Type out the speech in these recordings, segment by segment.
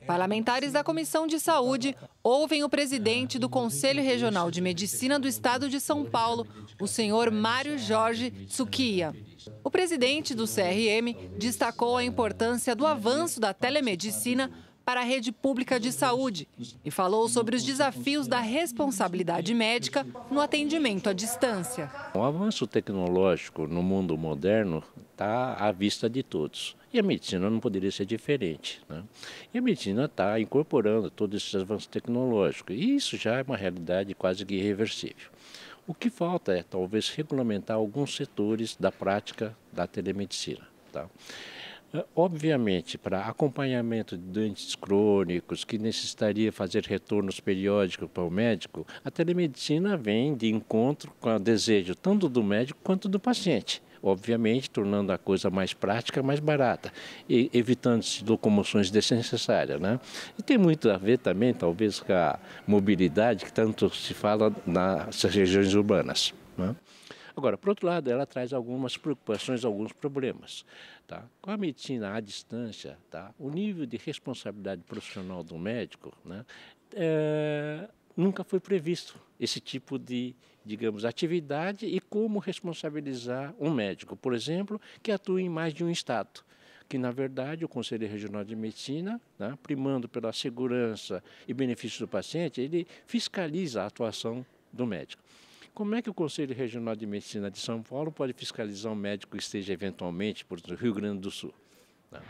É, Parlamentares da Comissão de tá Saúde ouvem o presidente é, do Conselho Regional de Medicina do Estado de São Paulo, o senhor Mário Jorge Tsukia. O presidente do CRM destacou a importância do avanço da telemedicina para a rede pública de saúde e falou sobre os desafios da responsabilidade médica no atendimento à distância. O avanço tecnológico no mundo moderno está à vista de todos. E a medicina não poderia ser diferente. Né? E a medicina está incorporando todos esses avanços tecnológicos. E isso já é uma realidade quase que irreversível. O que falta é talvez regulamentar alguns setores da prática da telemedicina. Tá? É, obviamente, para acompanhamento de doentes crônicos que necessitaria fazer retornos periódicos para o médico, a telemedicina vem de encontro com o desejo tanto do médico quanto do paciente obviamente, tornando a coisa mais prática, mais barata, e evitando-se locomoções desnecessárias. Né? E tem muito a ver também, talvez, com a mobilidade que tanto se fala nas regiões urbanas. Né? Agora, por outro lado, ela traz algumas preocupações, alguns problemas. Tá? Com a medicina à distância, tá? o nível de responsabilidade profissional do médico né? É, nunca foi previsto esse tipo de digamos, atividade e como responsabilizar um médico, por exemplo, que atua em mais de um estado. Que, na verdade, o Conselho Regional de Medicina, né, primando pela segurança e benefício do paciente, ele fiscaliza a atuação do médico. Como é que o Conselho Regional de Medicina de São Paulo pode fiscalizar um médico que esteja eventualmente, por Rio Grande do Sul? Tá?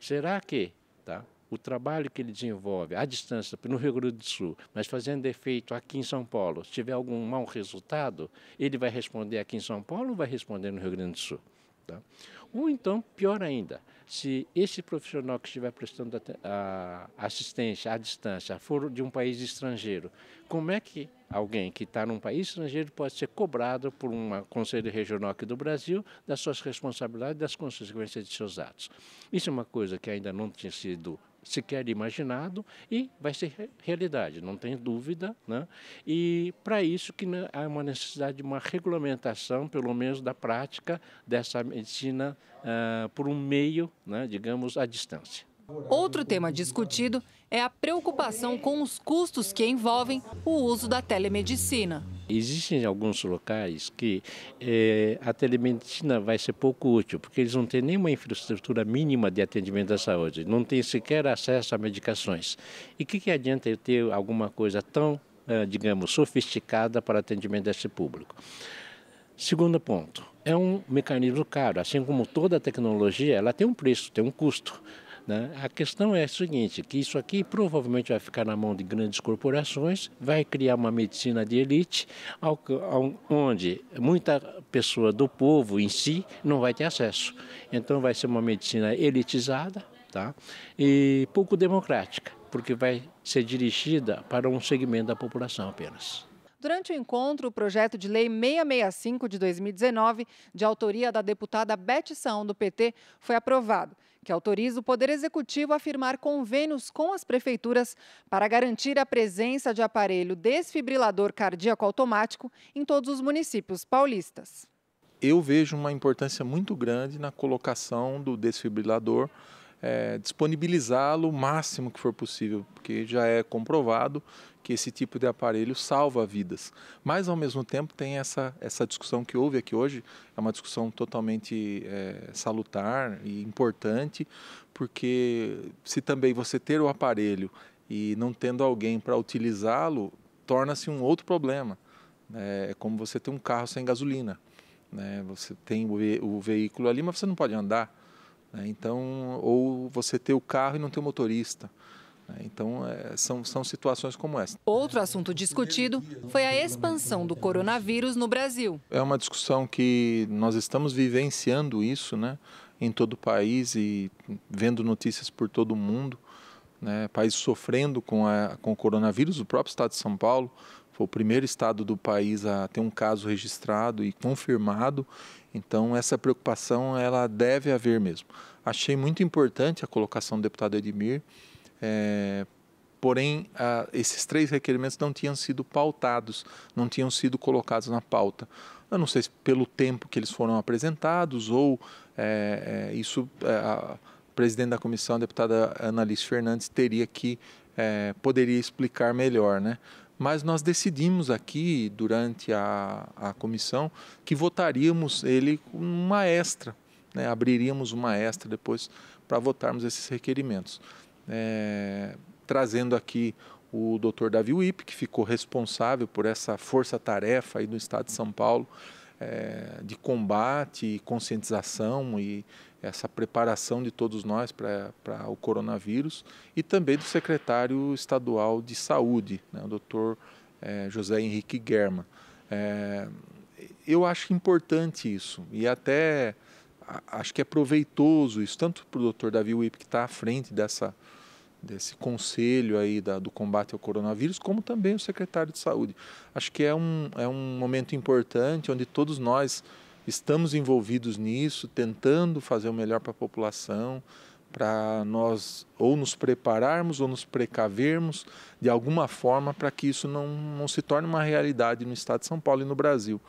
Será que tá, o trabalho que ele desenvolve à distância no Rio Grande do Sul, mas fazendo efeito aqui em São Paulo, se tiver algum mau resultado, ele vai responder aqui em São Paulo ou vai responder no Rio Grande do Sul? Tá? Ou então, pior ainda, se esse profissional que estiver prestando assistência à distância for de um país estrangeiro, como é que alguém que está num país estrangeiro pode ser cobrado por um conselho regional aqui do Brasil das suas responsabilidades e das consequências de seus atos? Isso é uma coisa que ainda não tinha sido sequer imaginado e vai ser realidade, não tem dúvida. Né? E para isso que há uma necessidade de uma regulamentação, pelo menos da prática dessa medicina uh, por um meio, né, digamos, à distância. Outro tema discutido é a preocupação com os custos que envolvem o uso da telemedicina. Existem alguns locais que eh, a telemedicina vai ser pouco útil, porque eles não têm nenhuma infraestrutura mínima de atendimento à saúde, não têm sequer acesso a medicações. E o que, que adianta eu ter alguma coisa tão, eh, digamos, sofisticada para atendimento a esse público? Segundo ponto, é um mecanismo caro, assim como toda tecnologia, ela tem um preço, tem um custo. Né? A questão é a seguinte, que isso aqui provavelmente vai ficar na mão de grandes corporações, vai criar uma medicina de elite, ao, ao, onde muita pessoa do povo em si não vai ter acesso. Então vai ser uma medicina elitizada tá? e pouco democrática, porque vai ser dirigida para um segmento da população apenas. Durante o encontro, o projeto de lei 665 de 2019, de autoria da deputada Beth São do PT, foi aprovado que autoriza o Poder Executivo a firmar convênios com as prefeituras para garantir a presença de aparelho desfibrilador cardíaco automático em todos os municípios paulistas. Eu vejo uma importância muito grande na colocação do desfibrilador é, disponibilizá-lo o máximo que for possível, porque já é comprovado que esse tipo de aparelho salva vidas. Mas, ao mesmo tempo, tem essa, essa discussão que houve aqui hoje, é uma discussão totalmente é, salutar e importante, porque se também você ter o aparelho e não tendo alguém para utilizá-lo, torna-se um outro problema. Né? É como você ter um carro sem gasolina. Né? Você tem o, ve o veículo ali, mas você não pode andar. Né? Então, ou você ter o carro e não ter o motorista. Né? Então, é, são, são situações como essa. Outro assunto discutido foi a expansão do coronavírus no Brasil. É uma discussão que nós estamos vivenciando isso né, em todo o país e vendo notícias por todo o mundo. Né, países sofrendo com, a, com o coronavírus, o próprio estado de São Paulo foi o primeiro estado do país a ter um caso registrado e confirmado. Então, essa preocupação ela deve haver mesmo. Achei muito importante a colocação do deputado Edmir, é, porém, a, esses três requerimentos não tinham sido pautados, não tinham sido colocados na pauta. Eu não sei se pelo tempo que eles foram apresentados ou é, é, isso. a, presidente da comissão, a deputada Annalise Fernandes, teria que, poderia explicar melhor, né? mas nós decidimos aqui, durante a, a comissão, que votaríamos ele uma extra, né? abriríamos uma extra depois para votarmos esses requerimentos. É, trazendo aqui o doutor Davi Wipp, que ficou responsável por essa força-tarefa aí do Estado de São Paulo, é, de combate e conscientização e essa preparação de todos nós para o coronavírus e também do secretário estadual de saúde, né, o doutor é, José Henrique Guerma. É, eu acho importante isso e até acho que é proveitoso isso, tanto para o doutor Davi Wip, que está à frente dessa desse conselho aí da, do combate ao coronavírus, como também o secretário de saúde. Acho que é um, é um momento importante onde todos nós estamos envolvidos nisso, tentando fazer o melhor para a população, para nós ou nos prepararmos ou nos precavermos de alguma forma para que isso não, não se torne uma realidade no estado de São Paulo e no Brasil.